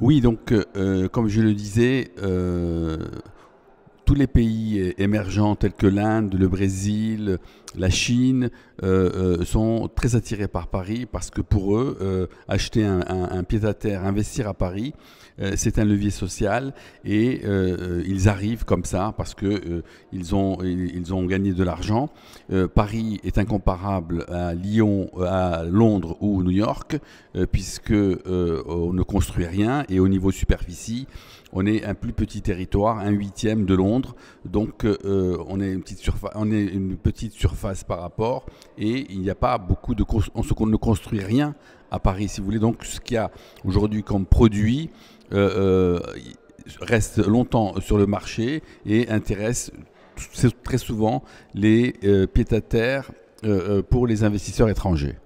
Oui, donc euh, euh, comme je le disais, euh, tous les pays euh, émergents tels que l'Inde, le Brésil, la Chine euh, euh, sont très attirés par Paris parce que pour eux, acheter un, pied-à-terre, investir à Paris, c'est un levier social et ils arrivent comme ça parce que ils, ont, ils ont gagné de l'argent. Paris est incomparable à Lyon, à Londres ou New York puisque on ne construit rien et au niveau superficie, on est un plus petit territoire, un huitième de Londres donc euh, on, est une petite surface, on une petite surface par rapport et il n'y a pas beaucoup de... On, ne construit rien à Paris, si vous voulez. Donc ce qu'il y a aujourd'hui comme produit... Euh, euh, reste longtemps sur le marché et intéresse très souvent les pieds à terre pour les investisseurs étrangers.